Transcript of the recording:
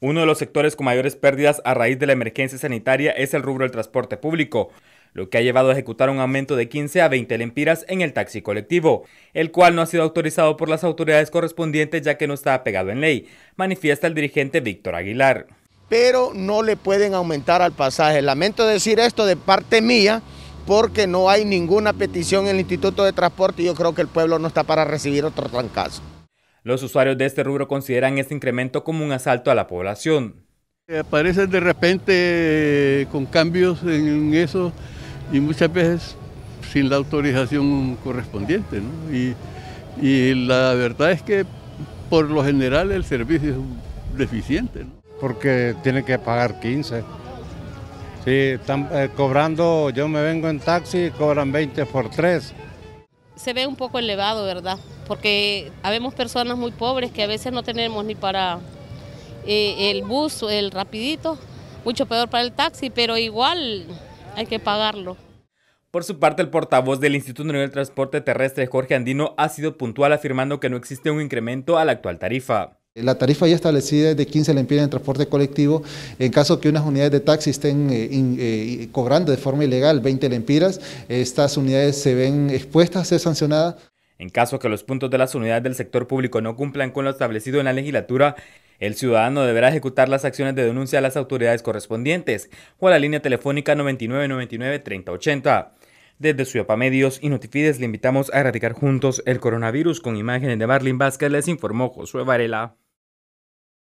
Uno de los sectores con mayores pérdidas a raíz de la emergencia sanitaria es el rubro del transporte público, lo que ha llevado a ejecutar un aumento de 15 a 20 lempiras en el taxi colectivo, el cual no ha sido autorizado por las autoridades correspondientes ya que no está pegado en ley, manifiesta el dirigente Víctor Aguilar. Pero no le pueden aumentar al pasaje. Lamento decir esto de parte mía porque no hay ninguna petición en el Instituto de Transporte y yo creo que el pueblo no está para recibir otro trancazo. Los usuarios de este rubro consideran este incremento como un asalto a la población. Aparecen de repente eh, con cambios en eso y muchas veces sin la autorización correspondiente. Y, la verdad es que por lo general el servicio es deficiente. Porque tienen que pagar 15. Sí, están eh, cobrando, yo me vengo en taxi y cobran 20 por 3 se ve un poco elevado, ¿verdad? Porque habemos personas muy pobres que a veces no tenemos ni para eh, el bus, el rapidito, mucho peor para el taxi, pero igual hay que pagarlo. Por su parte, el portavoz del Instituto Nacional de Transporte Terrestre, Jorge Andino, ha sido puntual afirmando que no existe un incremento a la actual tarifa. Eh, la tarifa ya establecida es de 15 lempiras en transporte colectivo. En caso que unas unidades de taxi estén eh, eh, cobrando de forma ilegal 20 lempiras, estas unidades se ven expuestas a ser sancionadas. En caso que los puntos de las unidades del sector público no cumplan con lo establecido en la legislatura, el ciudadano deberá ejecutar las acciones de denuncia a las autoridades correspondientes o a la línea telefónica 9999-3080. Desde Ciudad Medios y Notifides le invitamos a erradicar juntos el coronavirus con imágenes de Marlene Vázquez, les informó Josué Varela.